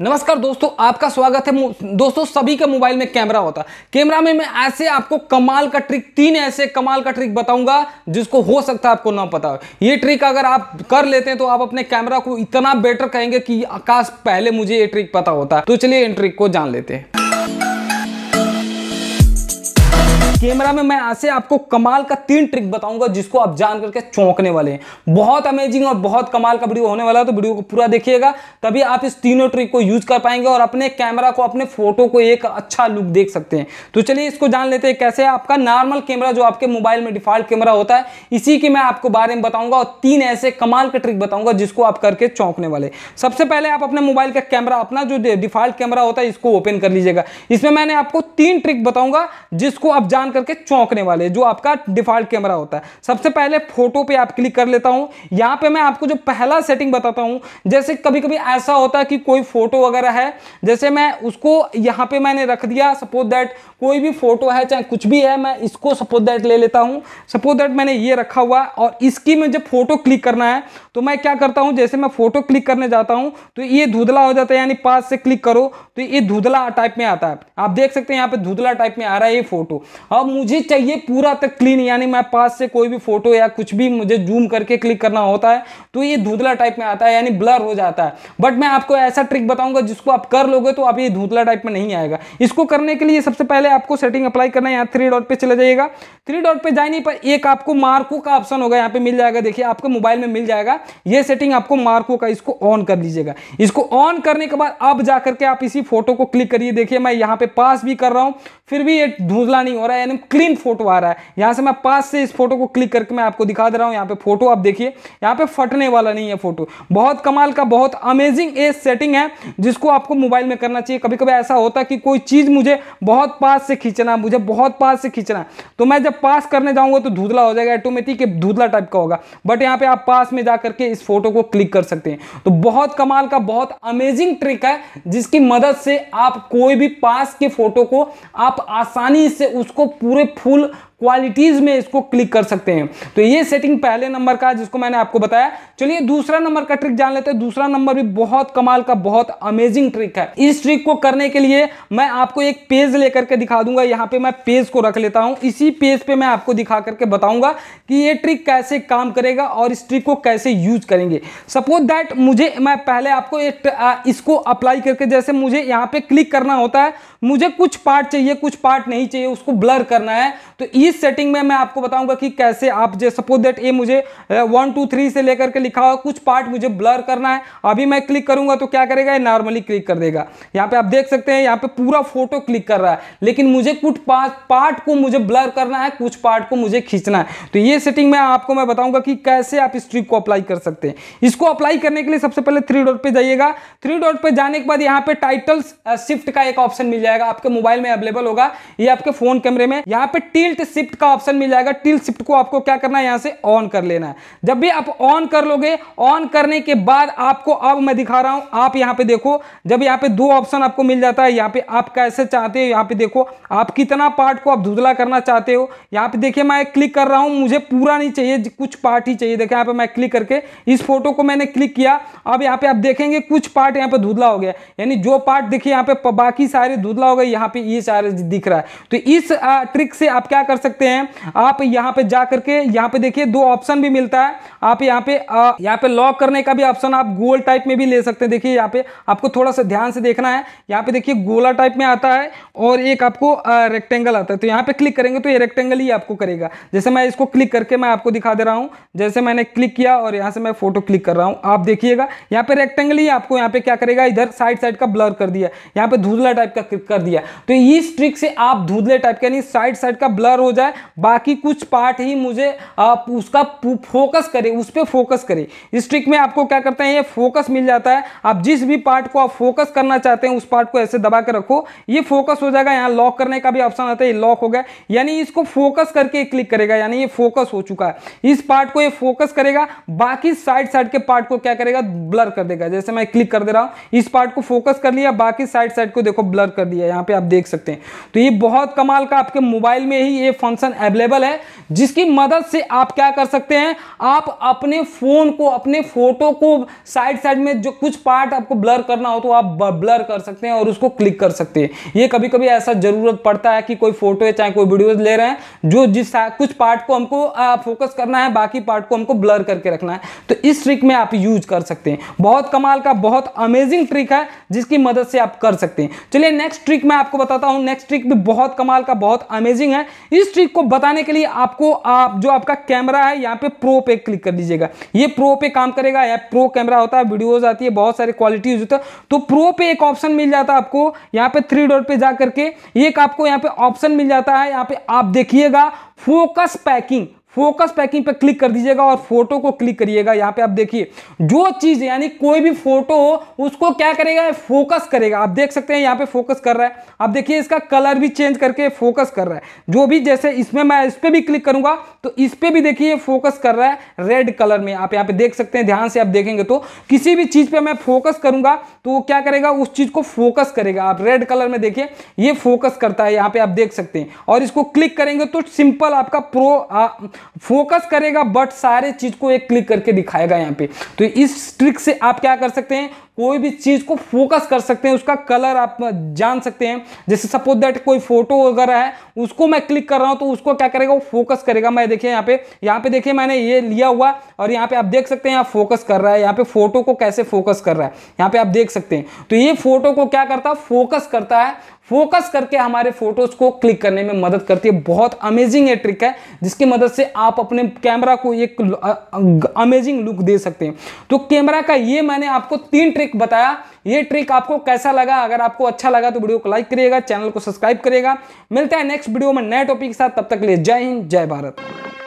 नमस्कार दोस्तों आपका स्वागत है दोस्तों सभी के मोबाइल में कैमरा होता है कैमरा में मैं ऐसे आपको कमाल का ट्रिक तीन ऐसे कमाल का ट्रिक बताऊंगा जिसको हो सकता है आपको ना पता हो ये ट्रिक अगर आप कर लेते हैं तो आप अपने कैमरा को इतना बेटर कहेंगे कि आकाश पहले मुझे ये ट्रिक पता होता है तो चलिए इन ट्रिक को जान लेते हैं कैमरा में मैं ऐसे आपको कमाल का तीन ट्रिक बताऊंगा जिसको आप जान करके चौंकने वाले हैं बहुत अमेजिंग और बहुत कमाल का वीडियो होने वाला है तो वीडियो को पूरा देखिएगा तभी आप इस तीनों ट्रिक को यूज कर पाएंगे और अपने कैमरा को अपने फोटो को एक अच्छा लुक देख सकते हैं तो चलिए इसको जान लेते हैं कैसे आपका नॉर्मल कैमरा जो आपके मोबाइल में डिफॉल्ट कैमरा होता है इसी के मैं आपको बारे में बताऊंगा और तीन ऐसे कमाल के ट्रिक बताऊंगा जिसको आप करके चौंकने वाले सबसे पहले आप अपने मोबाइल का कैमरा अपना जो डिफॉल्ट कैमरा होता है इसको ओपन कर लीजिएगा इसमें मैंने आपको तीन ट्रिक बताऊंगा जिसको आप जान ऑन करके चौंकने वाले जो आपका डिफॉल्ट कैमरा होता है सबसे पहले फोटो पे आप क्लिक कर लेता हूं यहां पे मैं आपको जो पहला सेटिंग बताता हूं जैसे कभी कभी ऐसा होता है कि कोई फोटो वगैरह है जैसे मैं उसको यहां पे मैंने रख दिया सपोज दैट कोई भी फोटो है चाहे कुछ भी है मैं इसको सपोज दैट ले लेता हूं सपोज दैट मैंने ये रखा हुआ और इसकी मुझे फोटो क्लिक करना है तो मैं क्या करता हूं जैसे मैं फोटो क्लिक करने जाता हूं तो ये धुधला हो जाता है यानी पास से क्लिक करो तो ये धुधला टाइप में आता है आप देख सकते हैं यहाँ पे धुधला टाइप में आ रहा है ये फोटो अब मुझे चाहिए पूरा तक क्लीन यानी मैं पास से कोई भी फोटो या कुछ भी मुझे जूम करके क्लिक करना होता है तो ये धुंधला टाइप में आता है यानी ब्लर हो जाता है बट मैं आपको ऐसा ट्रिक बताऊंगा जिसको आप कर लोगे तो आप ये धुंधला टाइप में नहीं आएगा इसको करने के लिए सबसे पहले आपको सेटिंग अप्लाई करना है यहाँ थ्री डॉट पर चले जाइएगा थ्री डॉट पर जाने पर एक आपको मार्को का ऑप्शन होगा यहाँ पे मिल जाएगा देखिए आपको मोबाइल में मिल जाएगा ये सेटिंग आपको मार्को का इसको ऑन कर लीजिएगा इसको ऑन करने के बाद अब जाकर के आप इसी फोटो को क्लिक करिए देखिए मैं यहाँ पे पास भी कर रहा हूँ फिर भी ये धुंधला नहीं हो रहा है एकदम क्लीन फोटो आ रहा है यहां से मैं पास से इस फोटो को क्लिक करके मैं आपको दिखा दे रहा हूं यहां पे फोटो आप देखिए यहां पे फटने वाला नहीं है फोटो बहुत कमाल का बहुत अमेजिंग ए सेटिंग है जिसको आपको मोबाइल में करना चाहिए कभी कभी ऐसा होता है कि कोई चीज़ मुझे बहुत पास से खींचना मुझे बहुत पास से खींचना तो मैं जब पास करने जाऊंगा तो धुधला हो जाएगा ऑटोमेटिक धुधला टाइप का होगा बट यहाँ पे आप पास में जाकर के इस फोटो को क्लिक कर सकते हैं तो बहुत कमाल का बहुत अमेजिंग ट्रिक है जिसकी मदद से आप कोई भी पास के फोटो को आप आसानी से उसको पूरे फूल क्वालिटीज़ में इसको क्लिक कर सकते हैं तो ये सेटिंग पहले नंबर का जिसको मैंने आपको बताया चलिए दूसरा नंबर का ट्रिक जान लेते हैं दूसरा नंबर भी बहुत कमाल का बहुत अमेजिंग ट्रिक है इस ट्रिक को करने के लिए मैं आपको एक पेज लेकर के दिखा दूंगा यहाँ पे मैं पेज को रख लेता हूँ इसी पेज पे मैं आपको दिखा करके बताऊंगा कि ये ट्रिक कैसे काम करेगा और इस ट्रिक को कैसे यूज करेंगे सपोज दैट मुझे मैं पहले आपको एक इसको अप्लाई करके जैसे मुझे यहाँ पे क्लिक करना होता है मुझे कुछ पार्ट चाहिए कुछ पार्ट नहीं चाहिए उसको ब्लर करना है तो इस सेटिंग में मैं आपको बताऊंगा कि कैसे आप जो सपोज दैट ये मुझे वन टू थ्री से लेकर के लिखा हुआ कुछ पार्ट मुझे ब्लर करना है अभी मैं क्लिक करूंगा तो क्या करेगा ये नॉर्मली क्लिक कर देगा यहाँ पे आप देख सकते हैं यहाँ पे पूरा फोटो क्लिक कर रहा है लेकिन मुझे कुछ पार्ट को मुझे ब्लर करना है कुछ पार्ट को मुझे खींचना है तो ये सेटिंग में आपको मैं बताऊंगा कि कैसे आप इस ट्रिक को अप्लाई कर सकते हैं इसको अप्लाई करने के लिए सबसे पहले थ्री डॉट पर जाइएगा थ्री डॉट पर जाने के बाद यहाँ पे टाइटल्स शिफ्ट का एक ऑप्शन मिल जाएगा आपके मोबाइल में अवेलेबल होगा ये आपके फोन कैमरे में यहाँ पे टी टिल्ट शिफ्ट का ऑप्शन मिल जाएगा टिल्ट शिफ्ट को आपको क्या करना है यहां से ऑन कर लेना है जब भी आप ऑन कर लोगे ऑन करने के बाद आपको अब मैं दिखा रहा हूं आप यहां पे देखो जब यहां पे दो ऑप्शन आपको मिल जाता है यहां पे आप कैसे चाहते हो यहां पे देखो आप कितना पार्ट को आप धुंधला करना चाहते हो यहां पे देखिए मैं क्लिक कर रहा हूं मुझे पूरा नहीं चाहिए कुछ पार्ट ही चाहिए देखिए यहां पर मैं क्लिक करके इस फोटो को मैंने क्लिक किया अब यहां पर आप देखेंगे कुछ पार्ट यहां पर धुंधला हो गया यानी जो पार्ट देखिए यहां पर बाकी सारे धुंधला हो गए यहां पर ये सारे दिख रहा है तो इस ट्रिक से आप क्या क्या कर सकते हैं आप यहाँ पे जा करके यहाँ पे देखिए दो ऑप्शन भी मिलता है आप यहाँ पे यहाँ पे लॉक करने का भी ऑप्शन आप गोल टाइप में भी ले सकते हैं देखिए यहाँ पे आपको थोड़ा सा ध्यान से देखना है यहाँ पे देखिए गोला टाइप में आता है और एक आपको रेक्टेंगल आता है तो यहाँ पे क्लिक करेंगे तो ये रेक्टेंगल ही आपको करेगा जैसे मैं इसको क्लिक करके मैं आपको दिखा दे रहा हूँ जैसे मैंने क्लिक किया और यहाँ से मैं फोटो क्लिक कर रहा हूँ आप देखिएगा यहाँ पे रेक्टेंगल ही आपको यहाँ पे क्या करेगा इधर साइड साइड का ब्लर कर दिया यहाँ पे धुंधला टाइप का कर दिया तो इस ट्रिक से आप धुंधले टाइप का यानी साइड साइड का ब्लर ब्लर हो जाए बाकी कुछ पार्ट ही मुझे आप उसका फोकस करे उस पर फोकस करे इस ट्रिक में आपको क्या करते हैं ये फोकस मिल जाता है आप जिस भी पार्ट को आप फोकस करना चाहते हैं उस पार्ट को ऐसे दबा के रखो ये फोकस हो जाएगा यहाँ लॉक करने का भी ऑप्शन आता है ये लॉक हो गया यानी इसको फोकस करके क्लिक करेगा यानी ये फोकस हो चुका है इस पार्ट को ये फोकस करेगा बाकी साइड साइड के पार्ट को क्या करेगा ब्लर कर देगा जैसे मैं क्लिक कर दे रहा हूँ इस पार्ट को फोकस कर लिया बाकी साइड साइड को देखो ब्लर कर दिया यहाँ पे आप देख सकते हैं तो ये बहुत कमाल का आपके मोबाइल में ही ये फंक्शन अवेलेबल है जिसकी मदद से आप क्या कर सकते हैं आप अपने फ़ोन को अपने फ़ोटो को साइड साइड में जो कुछ पार्ट आपको ब्लर करना हो तो आप ब्लर कर सकते हैं और उसको क्लिक कर सकते हैं ये कभी कभी ऐसा ज़रूरत पड़ता है कि कोई फोटो है चाहे कोई वीडियो ले रहे हैं जो जिस कुछ पार्ट को हमको फोकस करना है बाकी पार्ट को हमको ब्लर करके रखना है तो इस ट्रिक में आप यूज कर सकते हैं बहुत कमाल का बहुत अमेजिंग ट्रिक है जिसकी मदद से आप कर सकते हैं चलिए नेक्स्ट ट्रिक मैं आपको बताता हूँ नेक्स्ट ट्रिक भी बहुत कमाल का बहुत अमेजिंग है इस ट्रिक को बताने के लिए आपको आप जो आपका कैमरा है यहाँ पे प्रो पे क्लिक कर दीजिएगा ये प्रो पे काम करेगा या प्रो कैमरा होता है वीडियोज आती है बहुत सारे क्वालिटी होता है तो प्रो पे एक ऑप्शन मिल जाता है आपको यहाँ पे थ्री डॉट पे जा करके एक आपको यहाँ पे ऑप्शन मिल जाता है यहाँ पे आप देखिएगा फोकस पैकिंग फोकस पैकिंग पर क्लिक कर दीजिएगा और फोटो को क्लिक करिएगा यहाँ पे आप देखिए जो चीज़ यानी कोई भी फोटो उसको क्या करेगा फोकस करेगा आप देख सकते हैं यहाँ पे फोकस कर रहा है आप देखिए इसका कलर भी चेंज करके फोकस कर रहा है जो भी जैसे इसमें मैं इस पर भी क्लिक करूंगा तो इस पर भी देखिए फोकस कर रहा है रेड कलर में आप यहाँ पे देख सकते हैं ध्यान से आप देखेंगे तो किसी भी चीज़ पर मैं फोकस करूंगा तो वो क्या करेगा उस चीज़ को फोकस करेगा आप रेड कलर में देखिए ये फोकस करता है यहाँ पे आप देख सकते हैं और इसको क्लिक करेंगे तो सिंपल आपका प्रो फोकस करेगा बट सारे चीज को एक क्लिक करके दिखाएगा यहाँ पे तो इस ट्रिक से आप क्या कर सकते हैं कोई भी चीज़ को फोकस कर सकते हैं उसका कलर आप जान सकते हैं जैसे सपोज दैट कोई फोटो वगैरह है उसको मैं क्लिक कर रहा हूँ तो उसको क्या करेगा वो फोकस करेगा मैं देखिए यहाँ पे यहाँ पे देखिए मैंने ये लिया हुआ और यहाँ पे आप देख सकते हैं यहाँ फोकस कर रहा है यहाँ पे फोटो को कैसे फोकस कर रहा है यहाँ पे आप देख सकते हैं तो ये फोटो को क्या करता है फोकस करता है फोकस करके हमारे फोटोज को क्लिक करने में मदद करती है बहुत अमेजिंग ये ट्रिक है जिसकी मदद से आप अपने कैमरा को एक अमेजिंग लुक दे सकते हैं तो कैमरा का ये मैंने आपको तीन ट्रिक ट्रिक बताया ये ट्रिक आपको कैसा लगा अगर आपको अच्छा लगा तो वीडियो को लाइक करिएगा चैनल को सब्सक्राइब करिएगा मिलते हैं नेक्स्ट वीडियो में नए टॉपिक के साथ तब तक ले लिए जय हिंद जय भारत